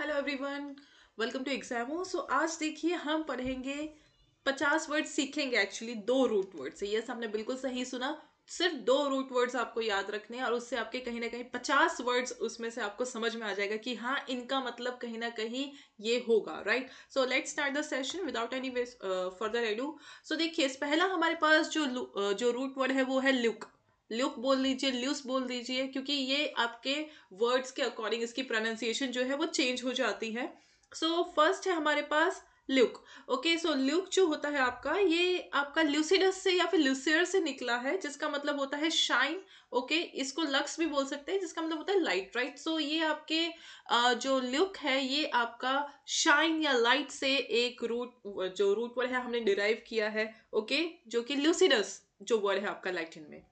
Hello everyone welcome to Examo so आज देखिए हम पढ़ेंगे पचास वर्ड सीखेंगे एक्चुअली दो रूट वर्ड से यस हमने बिल्कुल सही सुना सिर्फ दो रूट वर्ड्स आपको याद रखने हैं और उससे आपके कहीं ना कहीं पचास वर्ड्स उसमें से आपको समझ में आ जाएगा कि हाँ इनका मतलब कहीं ना कहीं ये होगा right so let start the session without any way further ado so देखिए पहला हमारे पास जो uh, जो रूट वर्ड है वो है लुक ल्यूक बोल दीजिए ल्यूस बोल दीजिए क्योंकि ये आपके वर्ड्स के अकॉर्डिंग इसकी प्रोनाउंसिएशन जो है वो चेंज हो जाती है सो so, फर्स्ट है हमारे पास ल्यूक ओके सो ल्यूक जो होता है आपका ये आपका ल्यूसिडस से या फिर ल्यूसियर से निकला है जिसका मतलब होता है शाइन ओके okay, इसको लक्स भी बोल सकते हैं जिसका मतलब होता है लाइट राइट सो ये आपके जो लुक है ये आपका शाइन या लाइट से एक रूट जो रूट वर्ड है हमने डिराइव किया है ओके okay, जो कि ल्यूसिडस जो वर्ड है आपका लैटिन में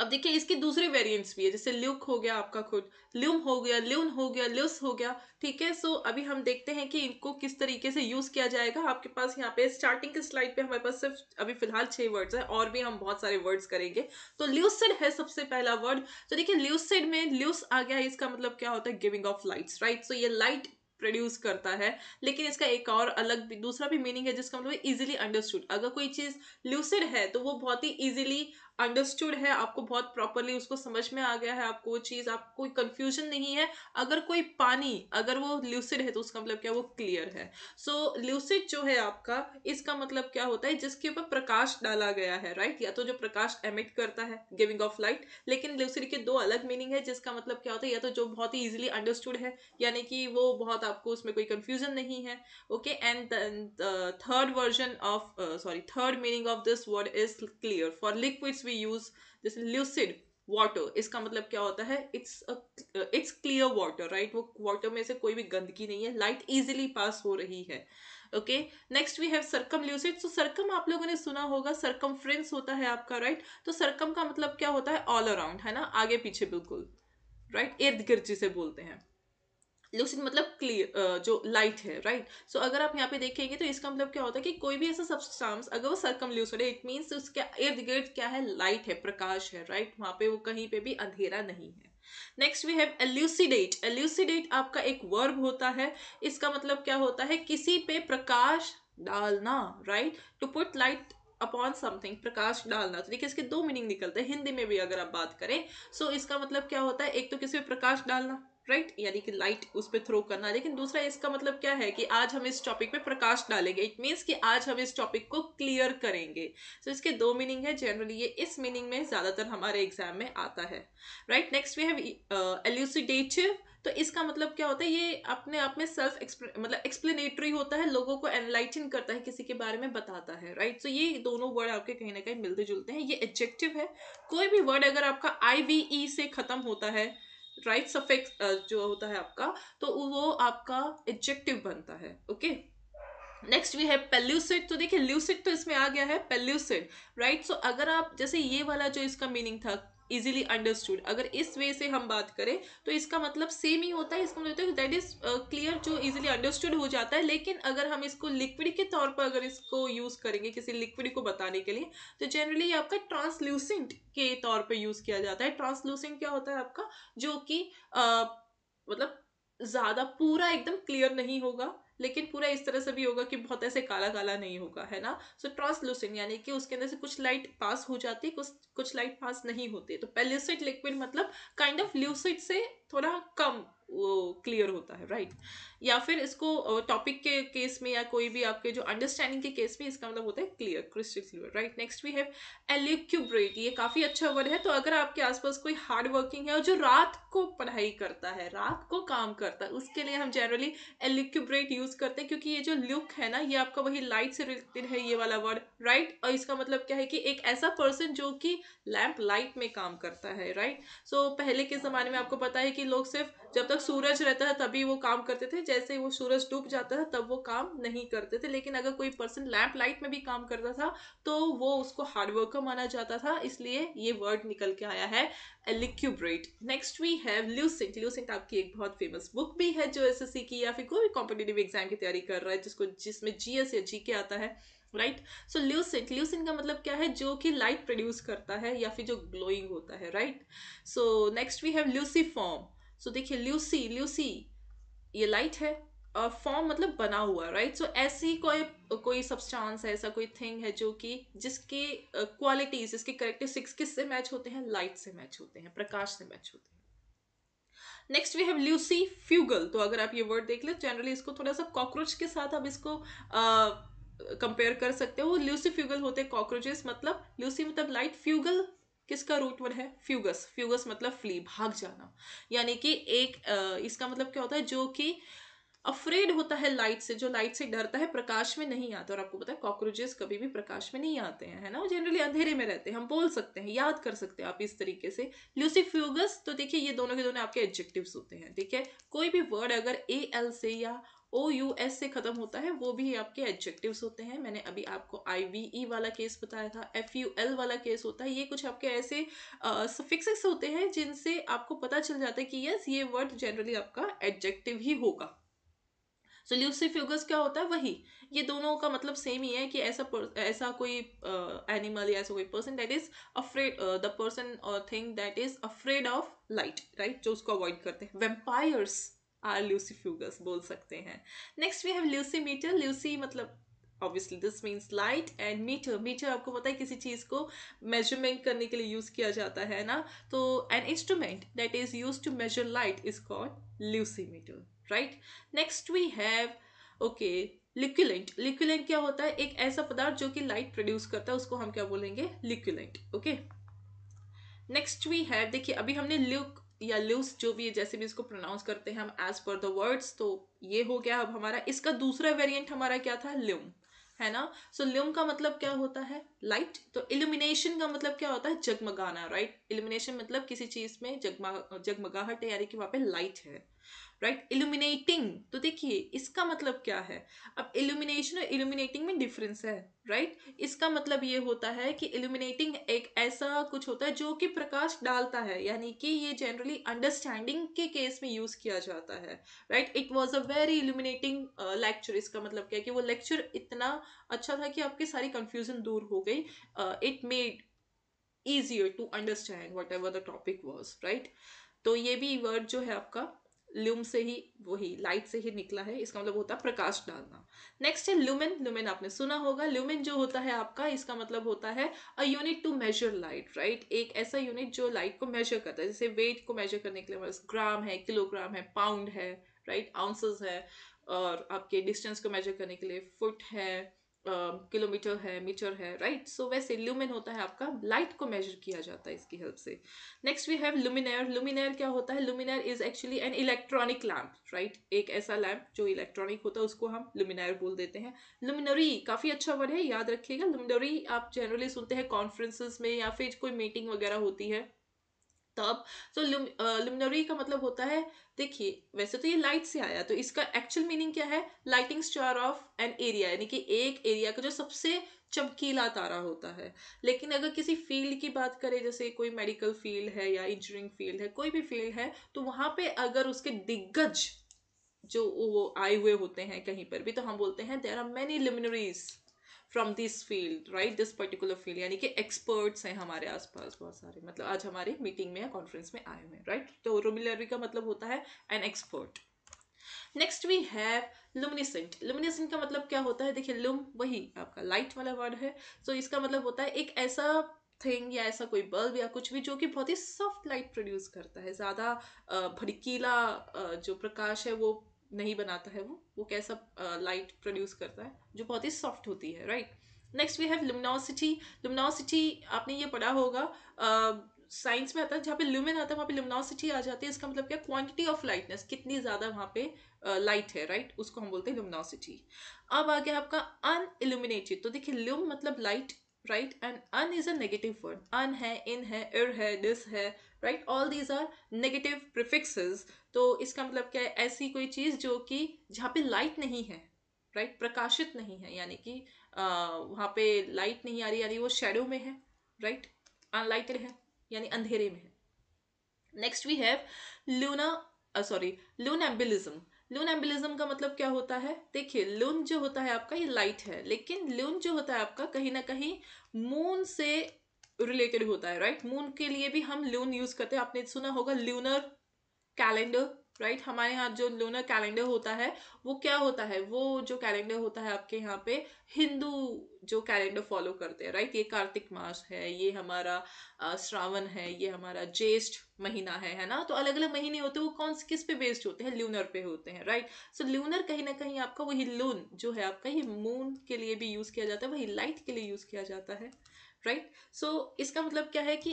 अब देखिए इसके दूसरे वेरिएंट्स भी है जैसे ल्यूक हो गया आपका खुद ल्यूम हो गया ल्यून हो गया ल्यूस हो गया ठीक है सो अभी हम देखते हैं कि इनको किस तरीके से यूज़ किया जाएगा आपके पास यहाँ पे स्टार्टिंग के स्लाइड पे हमारे पास सिर्फ अभी फिलहाल छह वर्ड्स है और भी हम बहुत सारे वर्ड्स करेंगे तो ल्यूसिड है सबसे पहला वर्ड तो देखिये ल्यूसिड में ल्यूस आ गया इसका मतलब क्या होता है giving off lights right so ये लाइट प्रोड्यूस करता है लेकिन इसका एक और अलग भी दूसरा भी मीनिंग है जिसका मतलब इजीली अंडरस्टूड अगर कोई चीज़ ल्यूसिड है तो वो बहुत ही इजीली अंडरस्टूड है आपको बहुत प्रॉपरली उसको समझ में आ गया है आपको वो चीज़ आप कोई कन्फ्यूजन नहीं है अगर कोई पानी अगर वो ल्यूसिड है तो उसका मतलब क्या वो क्लियर है सो so, ल्यूसिड जो है आपका इसका मतलब क्या होता है जिसके ऊपर प्रकाश डाला गया है राइट या तो जो प्रकाश एमिट करता है गिविंग ऑफ लाइट लेकिन ल्यूसिड के दो अलग मीनिंग है जिसका मतलब क्या होता है या तो जो बहुत ही ईजिली अंडरस्टूड है यानी कि वो बहुत आपको उसमें कोई कन्फ्यूजन नहीं है okay and third version of sorry third meaning of this word is clear for liquids we use this lucid water इसका मतलब क्या होता है it's it's clear water right वो वाटर में से कोई भी गंदगी नहीं है लाइट इजिली पास हो रही है okay next we have circumlucid so circum आप लोगों ने सुना होगा सरकम होता है आपका राइट right? तो सरकम का मतलब क्या होता है ऑल अराउंड है ना आगे पीछे बिल्कुल राइट right? इर्द गिर्द जिसे बोलते हैं लूसिड मतलब क्लियर जो लाइट है राइट right? सो so, अगर आप यहाँ पे देखेंगे तो इसका मतलब क्या होता है कि कोई भी ऐसा सब्सटेंस अगर वो सरकम लूसिड है इट मीन्स उसके इर्द गिर्द क्या है लाइट है प्रकाश है राइट right? वहाँ पे वो कहीं पे भी अंधेरा नहीं है next we have elucidate elucidate आपका एक वर्ब होता है इसका मतलब क्या होता है किसी पे प्रकाश डालना right to put light upon something प्रकाश डालना तो देखिए इसके दो मीनिंग निकलते हैं हिंदी में भी अगर आप बात करें सो so, इसका मतलब क्या होता है एक तो किसी पे प्रकाश डालना राइट right? यानी कि लाइट उस पर थ्रो करना लेकिन दूसरा इसका मतलब क्या है कि आज हम इस टॉपिक पे प्रकाश डालेंगे इट मीन्स कि आज हम इस टॉपिक को क्लियर करेंगे सो so, इसके दो मीनिंग है जनरली ये इस मीनिंग में ज़्यादातर हमारे एग्जाम में आता है right next we have elucidative तो इसका मतलब क्या होता है ये अपने आप में सेल्फ मतलब एक्सप्लेनेटरी होता है लोगों को एनलाइटन करता है किसी के बारे में बताता है राइट सो so ये दोनों वर्ड आपके कहीं ना कहीं मिलते जुलते हैं ये एडजेक्टिव है कोई भी वर्ड अगर आपका आई वी ई से ख़त्म होता है राइट सफेक्स जो होता है आपका तो वो आपका एडजेक्टिव बनता है ओके नेक्स्ट वी है पेल्यूसिड तो देखिए ल्यूसिड तो इसमें आ गया है पेल्यूसिड राइट सो अगर आप जैसे ये वाला जो इसका मीनिंग था इजिली अंडरस्टूड अगर इस वे से हम बात करें तो इसका मतलब सेम ही होता है इसका मतलब होता है दैट इज क्लियर जो इजिली अंडरस्टूड हो जाता है लेकिन अगर हम इसको लिक्विड के तौर पर अगर इसको यूज़ करेंगे किसी लिक्विड को बताने के लिए तो जनरली आपका ट्रांसल्यूसेंट के तौर पर यूज़ किया जाता है ट्रांसल्यूसेंट क्या होता है आपका जो कि uh, मतलब ज़्यादा पूरा एकदम क्लियर नहीं होगा लेकिन पूरा इस तरह से भी होगा कि बहुत ऐसे काला काला नहीं होगा है ना सो ट्रांसलूसेंट यानी कि उसके अंदर से कुछ लाइट पास हो जाती है कुछ कुछ लाइट पास नहीं होती तो पेलिसिड लिक्विड मतलब काइंड ऑफ ल्यूसिड से थोड़ा कम क्लियर होता है राइट या फिर इसको टॉपिक के केस में या कोई भी आपके जो अंडरस्टैंडिंग के केस में इसका मतलब होता है clear crystal clear right next we have elucubrate ये काफ़ी अच्छा वर्ड है तो अगर आपके आसपास कोई हार्ड वर्किंग है और जो रात को पढ़ाई करता है रात को काम करता है उसके लिए हम जनरली एलिक्यूब्रेट यूज़ करते हैं क्योंकि ये जो लुक है ना ये आपका वही लाइट से रिलेटेड है ये वाला वर्ड राइट और इसका मतलब क्या है कि एक ऐसा पर्सन जो कि लैम्प लाइट में काम करता है राइट सो so, पहले के ज़माने में आपको पता है कि लोग सिर्फ जब तक तक सूरज रहता था तभी वो काम करते थे जैसे ही वो सूरज डूब जाता था तब वो काम नहीं करते थे लेकिन अगर कोई पर्सन लैंप लाइट में भी काम करता था तो वो उसको हार्डवर्कर माना जाता था इसलिए ये वर्ड निकल के आया है elucubrate next we have lucent lucent आपकी एक बहुत फेमस बुक भी है जो एस की या फिर कोई भी कॉम्पिटेटिव एग्जाम की तैयारी कर रहा है जिसको जिसमें जी एस या जी के आता है राइट सो ल्यूसेंट ल्यूसेंट का मतलब क्या है जो कि लाइट प्रोड्यूस करता है या फिर जो ग्लोइंग होता है right so next we have luciform so so, देखिए ल्यूसी ल्यूसी ये लाइट है और फॉर्म मतलब बना हुआ राइट सो so, ऐसी कोई कोई सब्सटेंस है ऐसा कोई थिंग है जो कि जिसके क्वालिटीज uh, जिसके करेक्टरिस्टिक्स किससे मैच होते हैं लाइट से मैच होते हैं प्रकाश से मैच होते हैं next we have lucifugal तो अगर आप ये वर्ड देख लें जनरली इसको थोड़ा सा कॉकरोच के साथ आप इसको कंपेयर uh, कर सकते हो ल्यूसी फ्यूगल होते हैं कॉकरोचेस मतलब ल्यूसी मतलब लाइट फ्यूगल किसका रूट वर्ड है फ्यूगस फ्यूगस मतलब फ्ली भाग जाना यानी कि एक इसका मतलब क्या होता है जो कि अफ्रेड होता है लाइट से जो लाइट से डरता है प्रकाश में नहीं आता और आपको पता है कॉकरोचेस कभी भी प्रकाश में नहीं आते हैं है ना वो जनरली अंधेरे में रहते हैं हम बोल सकते हैं याद कर सकते हैं आप इस तरीके से ल्यूसीफ्यूगस तो देखिए ये दोनों के दोनों आपके एडजेक्टिव्स होते हैं ठीक है कोई भी वर्ड अगर ए एल से या ओ यू एस से ख़त्म होता है वो भी आपके एडजेक्टिव्स होते हैं मैंने अभी आपको आई वी ई वाला केस बताया था एफ यू एल वाला केस होता है ये कुछ आपके ऐसे सफिक्सेस uh, होते हैं जिनसे आपको पता चल जाता है कि यस yes, ये वर्ड जनरली आपका एडजेक्टिव ही होगा सो ल्यूसीफ्यूगस क्या होता है वही ये दोनों का मतलब सेम ही है कि ऐसा ऐसा कोई एनिमल या ऐसा कोई person that is afraid the person thing that is afraid of light right जो उसको अवॉइड करते हैं वेम्पायर्स आर ल्यूसी फ्यूगस बोल सकते हैं next we have lucimeter luci मतलब obviously this means light and meter meter आपको पता है किसी चीज़ को मेजरमेंट करने के लिए यूज़ किया जाता है ना तो an instrument that is used to measure light is called lucimeter right next we have okay luculent luculent क्या होता है एक ऐसा पदार्थ जो कि लाइट प्रोड्यूस करता है उसको हम क्या बोलेंगे luculent okay next we have देखिए अभी हमने ल्यूक या लूस जो भी है जैसे भी इसको प्रोनाउंस करते हैं हम एज पर द वर्ड्स तो ये हो गया अब हमारा इसका दूसरा वेरिएंट हमारा क्या था ल्यूम है ना सो so, ल्यूम का मतलब क्या होता है लाइट तो इल्यूमिनेशन का मतलब क्या होता है जगमगाना राइट right? इल्यूमिनेशन मतलब किसी चीज में जगमा जगमगाहट है यानी कि वहां पे लाइट है राइट right? इल्यूमिनेटिंग तो देखिए इसका मतलब क्या है अब इल्यूमिनेशन और इल्यूमिनेटिंग में डिफरेंस है राइट right? इसका मतलब ये होता है कि इल्यूमिनेटिंग एक ऐसा कुछ होता है जो कि प्रकाश डालता है यानी कि ये जनरली अंडरस्टैंडिंग के केस में यूज किया जाता है right it was a very illuminating lecture इसका मतलब क्या है कि वो लेक्चर इतना अच्छा था कि आपकी सारी कंफ्यूजन दूर हो गई way uh, it made easier to understand whatever the topic was right तो ये भी वर्ड जो है आपका ल्यूम से ही वही लाइट से ही निकला है इसका मतलब होता है प्रकाश डालना नेक्स्ट है ल्यूमेन ल्यूमेन आपने सुना होगा ल्यूमेन जो होता है आपका इसका मतलब होता है a unit to measure light right एक ऐसा यूनिट जो लाइट को मेजर करता है जैसे वेट को मेजर करने के लिए हमारे ग्राम है किलोग्राम है पाउंड है राइट right? आउंसेस है और आपके डिस्टेंस को मेजर करने के लिए फुट है किलोमीटर है मीटर है राइट सो वैसे ल्यूमेन होता है आपका लाइट को मेजर किया जाता है इसकी हेल्प से next we have luminaire luminaire क्या होता है luminaire is actually an electronic lamp right एक ऐसा लैम्प जो इलेक्ट्रॉनिक होता है उसको हम लुमिनेयर बोल देते हैं लुमिनरी काफ़ी अच्छा वर्ड है याद रखिएगा लुमिनरी आप जनरली सुनते हैं कॉन्फ्रेंसिस में या फिर कोई मीटिंग वगैरह होती है तब तो लुमिनरी का मतलब होता है देखिए वैसे तो ये लाइट से आया तो इसका एक्चुअल मीनिंग क्या है lighting star of an area यानी कि एक एरिया का जो सबसे चमकीला तारा होता है लेकिन अगर किसी फील्ड की बात करें जैसे कोई मेडिकल फील्ड है या इंजीनियरिंग फील्ड है कोई भी फील्ड है तो वहाँ पे अगर उसके दिग्गज जो वो आए हुए होते हैं कहीं पर भी तो हम बोलते हैं there are many luminaries from this field right this particular field यानी कि एक्सपर्ट्स हैं हमारे आसपास बहुत सारे मतलब आज हमारे मीटिंग में या कॉन्फ्रेंस में आए हुए हैं राइट तो रोमिलरी का मतलब होता है an expert next we have luminescent luminescent का मतलब क्या होता है देखिए लुम वही आपका लाइट वाला वर्ड है सो so, इसका मतलब होता है एक ऐसा थिंग या ऐसा कोई बल्ब या कुछ भी जो कि बहुत ही सॉफ्ट लाइट प्रोड्यूस करता है ज़्यादा भड़कीला जो प्रकाश है वो नहीं बनाता है वो वो कैसा लाइट uh, प्रोड्यूस करता है जो बहुत ही सॉफ्ट होती है right next we have luminosity luminosity आपने ये पढ़ा होगा साइंस uh, में आता है जहाँ पे ल्यूमिन आता है वहाँ पे लुमिनोसिटी आ जाती है इसका मतलब क्या क्वांटिटी ऑफ लाइटनेस कितनी ज़्यादा वहाँ पे लाइट uh, है राइट right? उसको हम बोलते हैं लुमिनोसिटी अब आ गया आपका अन इल्यूमिनेटेड तो देखिए ल्यूम मतलब light right and un is a negative word un है इन है इर er है डिस है right all these are negative prefixes तो इसका मतलब क्या है ऐसी कोई चीज़ जो कि जहाँ पे लाइट नहीं है राइट right? प्रकाशित नहीं है यानी कि वहाँ पे लाइट नहीं आ रही यानी वो शेडो में है राइट अनलाइटेड है यानी अंधेरे में है next we have luna sorry lunambulism lunambulism का मतलब क्या होता है देखिए लून जो होता है आपका ये लाइट है लेकिन लून जो होता है आपका कहीं ना कहीं मून से रिलेटेड होता है राइट मून के लिए भी हम लून यूज करते हैं आपने सुना होगा ल्यूनर कैलेंडर राइट right? हमारे यहाँ जो लूनर कैलेंडर होता है वो क्या होता है वो जो कैलेंडर होता है आपके यहाँ पे हिंदू जो कैलेंडर फॉलो करते हैं राइट right? ये कार्तिक मास है ये हमारा श्रावण है ये हमारा ज्येष्ठ महीना है है ना तो अलग अलग महीने होते हैं वो कौन से किस पे बेस्ड होते हैं ल्यूनर पे होते हैं राइट सो ल्यूनर कहीं ना कहीं आपका वही लून जो है आपका ये मून के लिए भी यूज़ किया जाता है वही लाइट के लिए यूज़ किया जाता है राइट सो इसका मतलब क्या है कि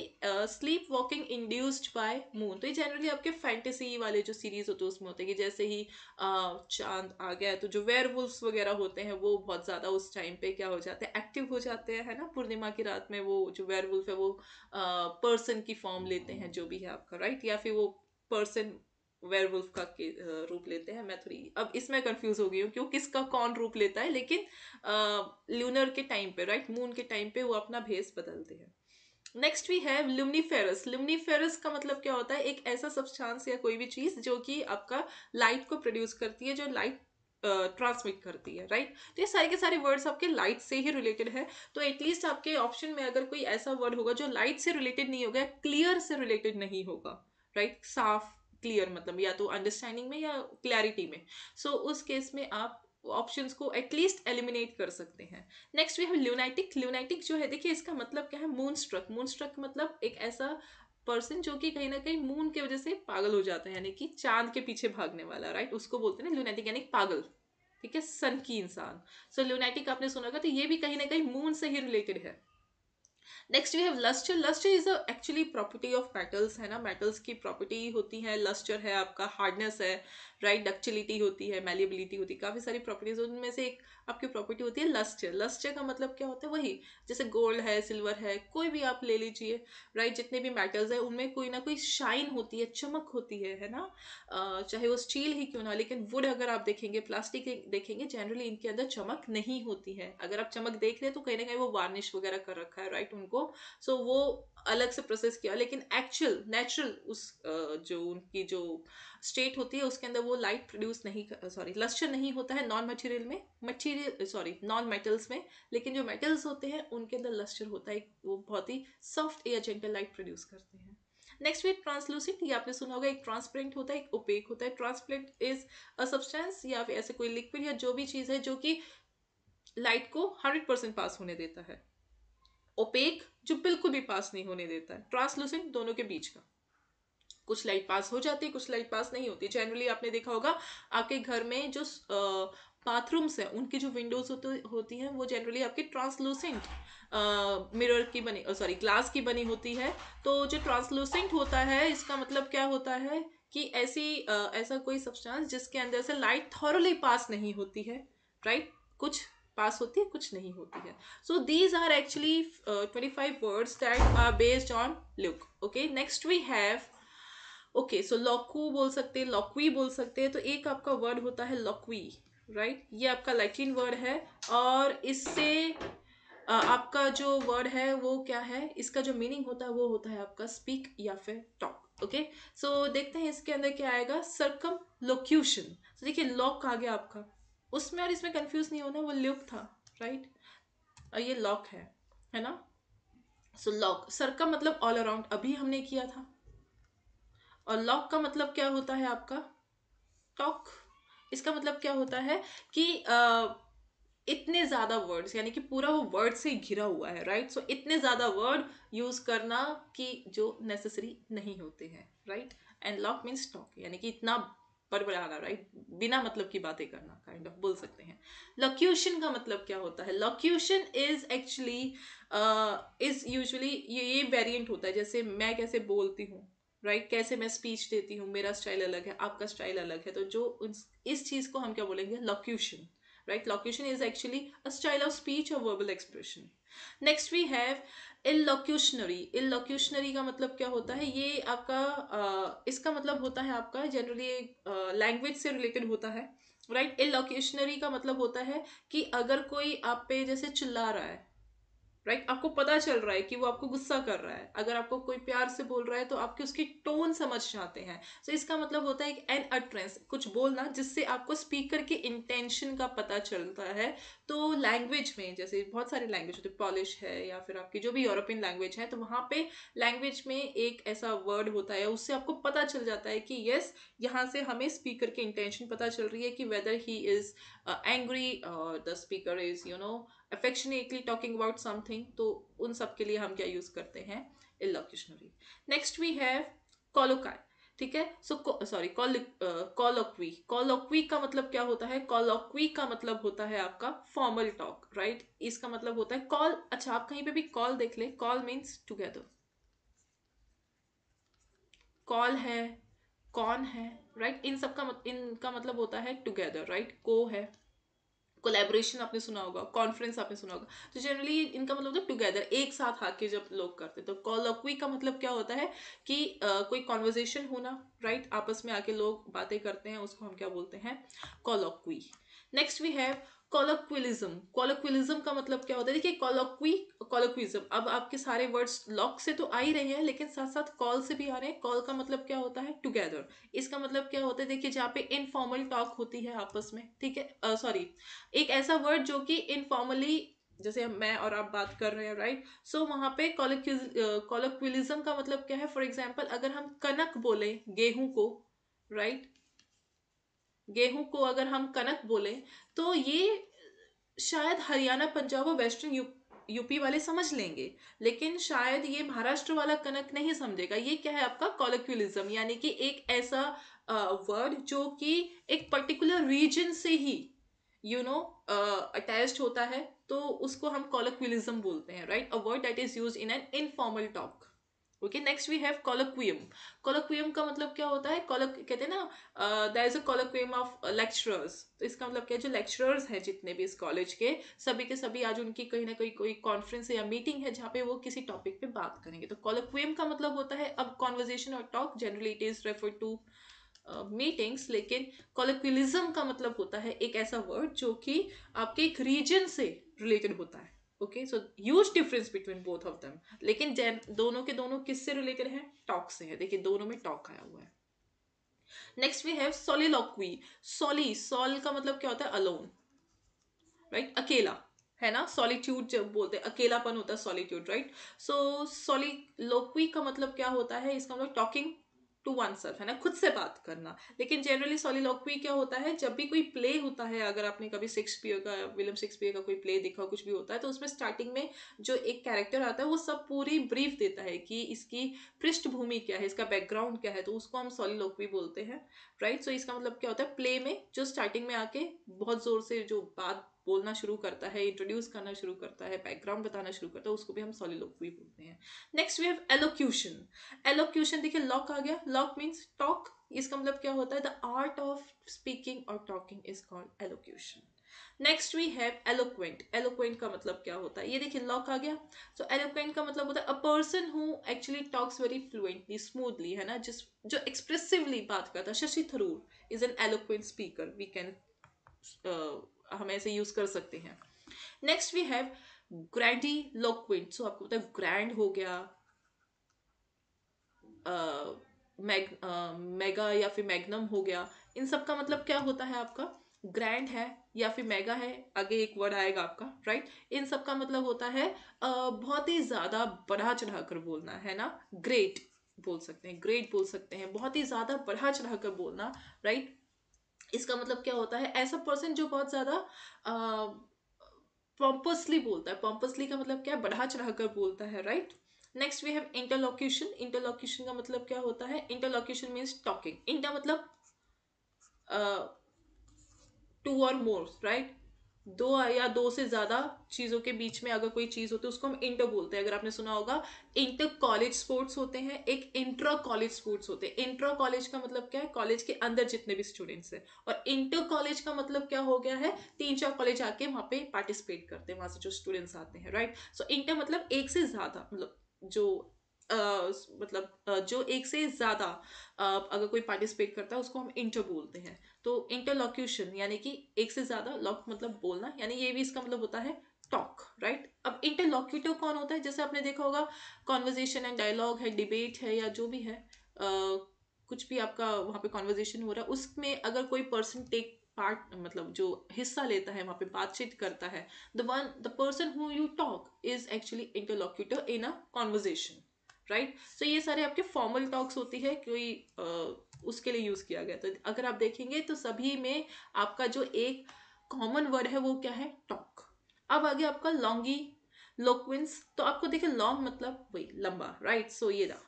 sleep walking induced by moon तो ये जनरली आपके फैंटेसी वाले जो सीरीज होते हैं उसमें होते हैं कि जैसे ही uh, चांद आ गया तो जो वेयर वगैरह होते हैं वो बहुत ज़्यादा उस टाइम पे क्या हो जाते हैं एक्टिव हो जाते हैं है ना पूर्णिमा की रात में वो जो वेयर है वो पर्सन uh, की फॉर्म लेते हैं जो भी है आपका राइट right? या फिर वो पर्सन वेयरवुल्फ का रूप लेते हैं मैं थोड़ी अब इसमें कंफ्यूज हो गई हूँ वो किसका कौन रूप लेता है लेकिन ल्यूनर के टाइम पे राइट मून के टाइम पे वो अपना भेस बदलते हैं नेक्स्ट भी है लुमनीफेरस लुमनीफेरस का मतलब क्या होता है एक ऐसा सब्सटेंस या कोई भी चीज़ जो कि आपका लाइट को प्रोड्यूस करती है जो लाइट ट्रांसमिट uh, करती है राइट right? तो ये सारे के सारे वर्ड्स आपके लाइट से ही रिलेटेड है तो एटलीस्ट आपके ऑप्शन में अगर कोई ऐसा वर्ड होगा जो लाइट से रिलेटेड नहीं होगा क्लियर से रिलेटेड नहीं होगा राइट right? साफ क्लियर मतलब या तो अंडरस्टैंडिंग में या क्लैरिटी में सो so, उस केस में आप ऑप्शंस को एटलीस्ट एलिमिनेट कर सकते हैं next we have lunatic lunatic जो है देखिए इसका मतलब क्या है मून स्ट्रक मून स्ट्रक मतलब एक ऐसा पर्सन जो कि कहीं ना कहीं मून की वजह से पागल हो जाता है यानी कि चांद के पीछे भागने वाला राइट उसको बोलते हैं ल्यूनाइटिक यानी पागल ठीक है सन की इंसान सो so, ल्यूनाइटिक आपने सुना होगा तो ये भी कहीं ना कहीं मून से ही रिलेटेड है next we have lustre lustre is a actually property of metals है ना मेटल्स की प्रॉपर्टी होती है लस्टर है आपका हार्डनेस है राइट right? होती है मेलेबिलिटी होती है काफ़ी सारी प्रॉपर्टीज उनमें से एक आपकी प्रॉपर्टी होती है लस्टर लस्टर का मतलब क्या होता है वही जैसे गोल्ड है सिल्वर है कोई भी आप ले लीजिए राइट जितने भी मेटल्स हैं उनमें कोई ना कोई शाइन होती है चमक होती है है ना चाहे वो स्टील ही क्यों ना लेकिन वुड अगर आप देखेंगे प्लास्टिक देखेंगे जनरली इनके अंदर चमक नहीं होती है अगर आप चमक देख रहे हैं तो कहीं ना कहीं वो वार्निश वगैरह कर रखा है राइट उनको सो so, वो अलग से प्रोसेस किया लेकिन एक्चुअल नेचुरल उस जो उनकी जो स्टेट होती है उसके अंदर वो लाइट प्रोड्यूस नहीं सॉरी लस्टर नहीं होता है नॉन मटेरियल में मटेरियल सॉरी नॉन मेटल्स में लेकिन जो मेटल्स होते हैं उनके अंदर लस्टर होता है वो बहुत ही soft air gentle light produce करते हैं नेक्स्ट वे ट्रांसलूसेंट ये आपने सुना होगा एक ट्रांसपेरेंट होता है एक ओपेक होता है ट्रांसपेरेंट इज अ सब्सटेंस या फिर ऐसे कोई लिक्विड या जो भी चीज़ है जो कि लाइट को हंड्रेड परसेंट पास होने देता है ओपेक जो बिल्कुल भी पास नहीं होने देता है ट्रांसलूसेंट दोनों के बीच का कुछ लाइट पास हो जाती है कुछ लाइट पास नहीं होती जनरली आपने देखा होगा आपके घर में जो बाथरूम्स हैं उनकी जो विंडोज होती हैं वो जनरली आपके ट्रांसलूसेंट मिरर की बनी सॉरी ग्लास की बनी होती है तो जो ट्रांसलूसेंट होता है इसका मतलब क्या होता है कि ऐसी आ, ऐसा कोई सब्सटेंस जिसके अंदर से लाइट थॉरली पास नहीं होती है राइट कुछ पास होती है कुछ नहीं होती है so these are actually twenty five words that are based on look okay next we have okay so loqu बोल सकते हैं लॉकवी बोल सकते हैं तो एक आपका वर्ड होता है लॉकवी राइट right? ये आपका लैटिन वर्ड है और इससे आपका जो वर्ड है वो क्या है इसका जो मीनिंग होता है वो होता है आपका स्पीक या फिर टॉक ओके सो देखते हैं इसके अंदर क्या आएगा सरकम लोक्यूशन so, देखिए लॉक आ गया आपका उसमें और इसमें कंफ्यूज नहीं होना वो ल्यूक था राइट और ये लॉक है है ना सो लॉक सर का मतलब ऑल अराउंड अभी हमने किया था और लॉक का मतलब क्या होता है आपका टॉक इसका मतलब क्या होता है कि uh, इतने ज़्यादा वर्ड्स यानी कि पूरा वो वर्ड से घिरा हुआ है राइट right? सो so, इतने ज़्यादा वर्ड यूज़ करना कि जो नेसेसरी नहीं होते हैं right and loq means talk यानी कि इतना बड़बड़ाना राइट बिना मतलब की बातें करना काइंड ऑफ बोल सकते हैं लक्यूशन का मतलब क्या होता है locution is actually is usually ये ये वेरियंट होता है जैसे मैं कैसे बोलती हूँ राइट right? कैसे मैं स्पीच देती हूँ मेरा स्टाइल अलग है आपका स्टाइल अलग है तो जो इस चीज़ को हम क्या बोलेंगे locution right locution is actually a style of speech और verbal expression next we have illocutionary illocutionary का मतलब क्या होता है ये आपका इसका मतलब होता है आपका जनरली लैंग्वेज से रिलेटेड होता है राइट right? इलोक्यूशनरी का मतलब होता है कि अगर कोई आप पे जैसे चिल्ला रहा है राइट आपको पता चल रहा है कि वो आपको गुस्सा कर रहा है अगर आपको कोई प्यार से बोल रहा है तो आपके उसकी टोन समझ जाते हैं सो so, इसका मतलब होता है एन अट्रेंस कुछ बोलना जिससे आपको स्पीकर के इंटेंशन का पता चलता है तो लैंग्वेज में जैसे बहुत सारे लैंग्वेज होते पॉलिश है या फिर आपकी जो भी यूरोपियन लैंग्वेज है तो वहाँ पर लैंग्वेज में एक ऐसा वर्ड होता है उससे आपको पता चल जाता है कि येस यहाँ से हमें स्पीकर की इंटेंशन पता चल रही है कि whether he is angry the speaker is you know affectionately talking about something तो उन सब के लिए हम क्या यूज़ करते हैं illocutionary next we have colloquy ठीक है सो सॉरी कॉलोक्वी कॉलोक्वी का मतलब क्या होता है कॉलोक्वी का मतलब होता है आपका फॉर्मल टॉक राइट इसका मतलब होता है कॉल अच्छा आप कहीं पे भी कॉल देख ले कॉल मीन्स टूगेदर कॉल है कौन है राइट right? इन सब का मत, इनका मतलब होता है टुगेदर राइट right? को है कोलेब्रेशन आपने सुना होगा कॉन्फ्रेंस आपने सुना होगा तो जनरली इनका मतलब होता है टुगेदर एक साथ आके जब लोग करते तो कॉलोक्वी का मतलब क्या होता है कि uh, कोई कॉन्वर्जेशन होना राइट right? आपस में आके लोग बातें करते हैं उसको हम क्या बोलते हैं colloquy next we have colloquialism colloquialism का मतलब क्या होता है देखिए कॉलोक्वी कॉलोक्विज्म अब आपके सारे वर्ड्स लॉक से तो आ ही रहे हैं लेकिन साथ साथ कॉल से भी आ रहे हैं कॉल का मतलब क्या होता है टुगेदर इसका मतलब क्या होता है देखिए जहाँ पे इनफॉर्मल टॉक होती है आपस में ठीक है सॉरी एक ऐसा वर्ड जो कि इनफॉर्मली जैसे हम मैं और आप बात कर रहे हैं राइट सो so, वहाँ पे कॉलोक्विलिज्म का मतलब क्या है फॉर एग्जाम्पल अगर हम कनक बोले गेहूं को राइट गेहूं को अगर हम कनक बोलें तो ये शायद हरियाणा पंजाब और वेस्टर्न यू यूपी वाले समझ लेंगे लेकिन शायद ये महाराष्ट्र वाला कनक नहीं समझेगा ये क्या है आपका कॉलक्यूलिज्म यानी कि एक ऐसा वर्ड जो कि एक पर्टिकुलर रीजन से ही यू नो अटैच होता है तो उसको हम कॉलक्यूलिज्म बोलते हैं right a word that is used in an informal talk okay next we have colloquium colloquium का मतलब क्या होता है कॉलोक कहते हैं ना there is a colloquium of lecturers तो इसका मतलब क्या है जो लेक्चरर्स हैं जितने भी इस कॉलेज के सभी के सभी आज उनकी कहीं ना कहीं कोई कॉन्फ्रेंस है या मीटिंग है जहाँ पे वो किसी टॉपिक पे बात करेंगे तो कॉलोक्वियम का मतलब होता है अब कॉन्वर्जेशन और talk generally it is refer to meetings लेकिन कॉलोक्विलिज्म का मतलब होता है एक ऐसा वर्ड जो कि आपके एक रीजन से रिलेटेड होता है okay so huge difference between both of them लेकिन जैन दोनों के दोनों किससे रिलेटेड है टॉक से है देखिए दोनों में टॉक आया हुआ है next we have soliloquy soli sol का मतलब क्या होता है अलोन राइट right? अकेला है ना सॉलिट्यूड जब बोलते हैं अकेलापन होता है सॉलिट्यूड राइट सो सॉली का मतलब क्या होता है इसका मतलब टॉकिंग टू वन सेल्फ है ना खुद से बात करना लेकिन जनरली सॉलीलॉक्वी क्या होता है जब भी कोई प्ले होता है अगर आपने कभी पीओ का विलियम पीओ का कोई प्ले देखा कुछ भी होता है तो उसमें स्टार्टिंग में जो एक कैरेक्टर आता है वो सब पूरी ब्रीफ देता है कि इसकी पृष्ठभूमि क्या है इसका बैकग्राउंड क्या है तो उसको हम सॉलीलॉक्वी बोलते हैं राइट सो इसका मतलब क्या होता है प्ले में जो स्टार्टिंग में आके बहुत जोर से जो बात बोलना शुरू करता है इंट्रोड्यूस करना शुरू करता है बैकग्राउंड बताना शुरू करता है उसको भी हम सॉलीलोक्वी बोलते हैं next we have elocution elocution देखिए लॉक आ गया लॉक मीन्स टॉक इसका मतलब क्या होता है द आर्ट ऑफ स्पीकिंग और talking is called elocution next we have eloquent eloquent का मतलब क्या होता है ये देखिए लॉक आ गया सो so, एलोक्वेंट का मतलब होता है a person who actually talks very fluently smoothly है ना जिस जो एक्सप्रेसिवली बात करता है Shashi Tharoor is an eloquent speaker we can हम ऐसे यूज कर सकते हैं next we have grandiloquent so आपको पता है ग्रैंड हो गया मैग मेगा या फिर मैग्नम हो गया इन सब का मतलब क्या होता है आपका ग्रैंड है या फिर मेगा है आगे एक वर्ड आएगा आपका राइट इन सब का मतलब होता है बहुत ही ज़्यादा बढ़ा चढ़ा कर बोलना है ना ग्रेट बोल सकते हैं ग्रेट बोल सकते हैं बहुत ही ज़्यादा बढ़ा चढ़ा कर बोलना राइट इसका मतलब क्या होता है ऐसा पर्सन जो बहुत ज़्यादा पॉम्पसली बोलता है पॉम्पसली का मतलब क्या है बढ़ा चढ़ा कर बोलता है right next we have interlocution interlocution का मतलब क्या होता है इंटरलोक्यूशन मीन्स टॉकिंग इंटर मतलब टू और मोर राइट दो या दो से ज़्यादा चीज़ों के बीच में अगर कोई चीज़ होती है उसको हम इंटर बोलते हैं अगर आपने सुना होगा इंटर कॉलेज स्पोर्ट्स होते हैं एक इंट्रा कॉलेज स्पोर्ट्स होते हैं इंट्रा कॉलेज का मतलब क्या है कॉलेज के अंदर जितने भी स्टूडेंट्स हैं और इंटर कॉलेज का मतलब क्या हो गया है तीन चार कॉलेज आके वहाँ पे पार्टिसिपेट करते हैं वहाँ से जो स्टूडेंट्स आते हैं राइट सो इंटर मतलब एक से ज़्यादा मतलब जो Uh, मतलब uh, जो एक से ज़्यादा uh, अगर कोई पार्टिसिपेट करता है उसको हम इंटर बोलते हैं तो इंटरलॉक्यूशन यानी कि एक से ज़्यादा लॉक मतलब बोलना यानी ये भी इसका मतलब होता है टॉक राइट right? अब इंटरलोक्यूटिव कौन होता है जैसे आपने देखा होगा कॉन्वर्जेशन एंड डायलॉग है डिबेट है या जो भी है आ, कुछ भी आपका वहाँ पे कॉन्वर्जेशन हो रहा है उसमें अगर कोई पर्सन टेक पार्ट मतलब जो हिस्सा लेता है वहाँ पे बातचीत करता है the one the person who you talk is actually interlocutor in a conversation right right? So so, ये सारे आपके फॉर्मल टॉक्स होती है कोई उसके लिए यूज़ किया गया तो अगर आप देखेंगे तो सभी में आपका जो एक कॉमन वर्ड है वो क्या है टॉक अब आगे आपका लॉन्गी लोक्विंस तो आपको देखे लॉन्ग मतलब वही लंबा राइट right? सो so, ये रहा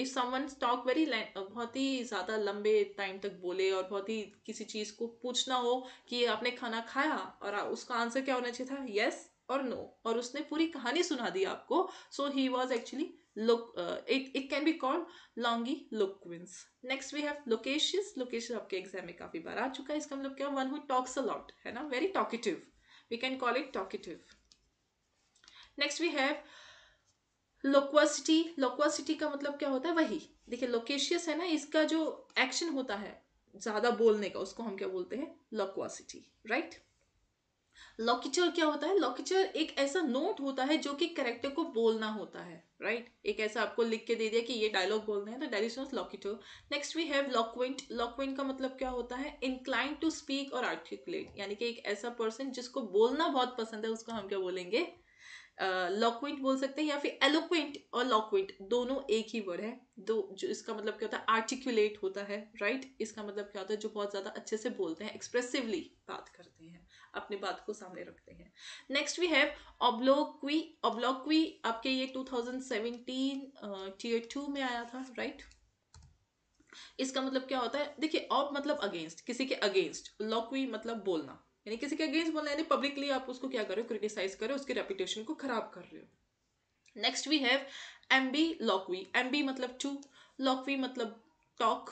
इफ समवन टॉक वेरी बहुत ही ज़्यादा लंबे टाइम तक बोले और बहुत ही किसी चीज़ को पूछना हो कि आपने खाना खाया और उसका आंसर क्या होना चाहिए था यस yes और नो no. और उसने पूरी कहानी सुना दी आपको so he was actually look uh, it, it can be called longiloquence next we have loquacious loquacious आपके एग्जाम में काफी बार आ चुका है इसका मतलब क्या one who talks a lot है ना very talkative we can call it talkative next we have loquacity loquacity का मतलब क्या होता है वही देखिए लोकेशियस है ना इसका जो एक्शन होता है ज़्यादा बोलने का उसको हम क्या बोलते हैं लोक्वासिटी राइट right? लॉकिचर क्या होता है लॉकिचर एक ऐसा नोट होता है जो कि करेक्टर को बोलना होता है राइट right? एक ऐसा आपको लिख के दे दिया कि ये डायलॉग बोलना है तो that is not loquacity next we have loquent loquent का मतलब क्या होता है इनक्लाइन टू स्पीक और आर्टिकुलेट यानी कि एक ऐसा पर्सन जिसको बोलना बहुत पसंद है उसको हम क्या बोलेंगे लॉक्विंट बोल सकते हैं या फिर एलोक्विंट और लॉक्विंट दोनों एक ही वर्ड है दो जो इसका मतलब क्या होता है आर्टिकुलेट होता है राइट right? इसका मतलब क्या होता है जो बहुत ज़्यादा अच्छे से बोलते हैं एक्सप्रेसिवली बात करते हैं अपने बात को सामने रखते हैं next we have obloquy obloquy आपके ये थाउजेंड टीयर uh, टू में आया था राइट right? इसका मतलब क्या होता है देखिए ऑब मतलब अगेंस्ट किसी के अगेंस्ट लॉक्वी मतलब बोलना यानी किसी के अगेंस्ट बोलना यानी पब्लिकली आप उसको क्या कर रहे हो क्रिटिसाइज कर रहे हो उसके रेपुटेशन को खराब कर रहे हो next we have ambiloquy ambi मतलब टू लॉकवी मतलब टॉक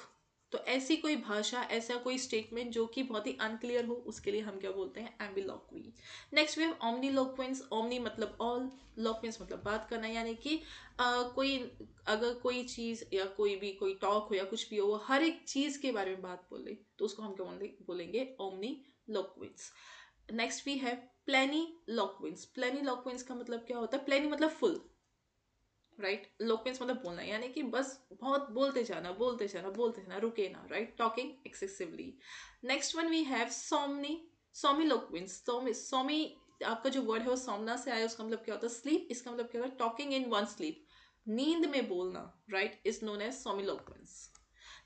तो ऐसी कोई भाषा ऐसा कोई स्टेटमेंट जो कि बहुत ही अनक्लियर हो उसके लिए हम क्या बोलते हैं ambiloquy next we have omniloquence omni मतलब ऑल लोक्वेंस मतलब बात करना यानी कि आ, कोई अगर कोई चीज़ या कोई भी कोई टॉक हो या कुछ भी हो वो हर एक चीज़ के बारे में बात बोले तो उसको हम क्या बोलेंगे ओमनी लोक्विंस नेक्स्ट भी है प्लेनी लोक्विंस प्लेनी लोक्विंस का मतलब क्या होता है प्लेनी मतलब फुल राइट लोक्विंस मतलब बोलना यानी कि बस बहुत बोलते जाना बोलते जाना बोलते जाना रुके ना right talking excessively next one we have somni somniloquence somni somni आपका जो वर्ड है वो सोमना से आया उसका मतलब क्या होता है स्लीप इसका मतलब क्या होता है टॉकिंग इन वन स्लीप नींद में बोलना right is known as somni somniloquence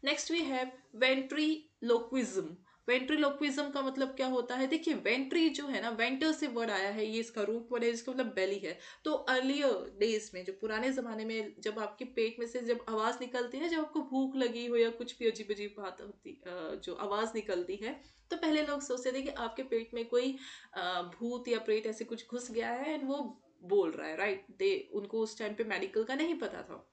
next we have ventriloquism ventriloquism का मतलब क्या होता है देखिए वेंट्री जो है ना वेंटर से वर्ड आया है ये इसका रूट वर्ड है जिसका मतलब बेली है तो अर्लियर डेज में जो पुराने ज़माने में जब आपके पेट में से जब आवाज़ निकलती है जब आपको भूख लगी हो या कुछ भी अजीब अजीब बात होती जो आवाज़ निकलती है तो पहले लोग सोचते थे कि आपके पेट में कोई भूत या प्रेत ऐसे कुछ घुस गया है एंड वो बोल रहा है राइट दे उनको उस टाइम पे मेडिकल का नहीं पता था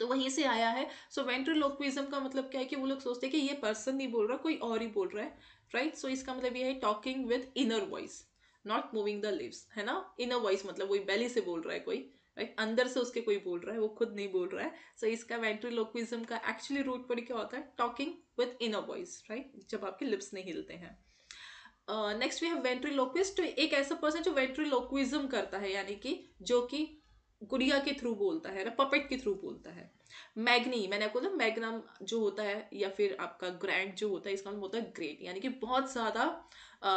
तो वहीं से आया है सो वेंट्रोलोक्विज्म का मतलब क्या है कि वो लोग सोचते हैं कि ये पर्सन नहीं बोल रहा कोई और ही बोल रहा है राइट right? सो so, इसका मतलब ये है talking with inner voice not moving the lips है ना इनर वॉइस मतलब वही बेली से बोल रहा है कोई राइट right? अंदर से उसके कोई बोल रहा है वो खुद नहीं बोल रहा है सो so, इसका वेंट्रोलोक्विज्म का एक्चुअली रूट पर क्या होता है talking with inner voice right जब आपके लिप्स नहीं हिलते हैं नेक्स्ट वी हैव वेंट्रीलोक्विस्ट एक ऐसा पर्सन जो वेंट्रीलोक्विज्म करता है यानी कि जो कि गुड़िया के थ्रू बोलता है ना पपेट के थ्रू बोलता है मैग्नी मैंने आपको बोला मैग्नम जो होता है या फिर आपका ग्रैंड जो होता है इसका मतलब होता है ग्रेट यानी कि बहुत ज़्यादा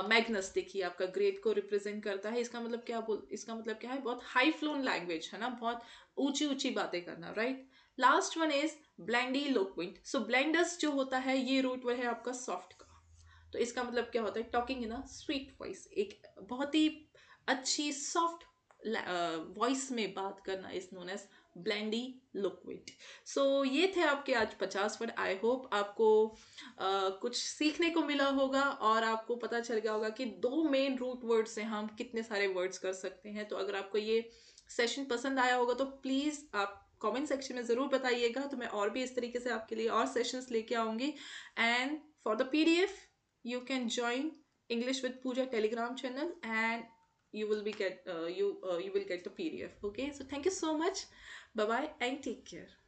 मैग्नस देखिए आपका ग्रेट को रिप्रेजेंट करता है इसका मतलब क्या बोल इसका मतलब क्या है बहुत हाई फ्लोन लैंग्वेज है ना बहुत ऊंची ऊंची बातें करना right last one is blandiloquent so blandus जो होता है ये रूट वह है आपका सॉफ्ट का तो इसका मतलब क्या होता है talking in a sweet voice एक बहुत ही अच्छी सॉफ्ट वॉइस में बात करना is known as blandiloquent so ये थे आपके आज पचास वर्ड आई होप आपको uh, कुछ सीखने को मिला होगा और आपको पता चल गया होगा कि दो मेन रूट वर्ड से हम कितने सारे वर्ड्स कर सकते हैं तो अगर आपको ये सेशन पसंद आया होगा तो प्लीज़ आप कमेंट सेक्शन में ज़रूर बताइएगा तो मैं और भी इस तरीके से आपके लिए और सेशंस लेके आऊँगी and for the P D F you can join English with Pooja Telegram channel and you will be get uh, you uh, you will get the pdf okay so thank you so much bye bye and take care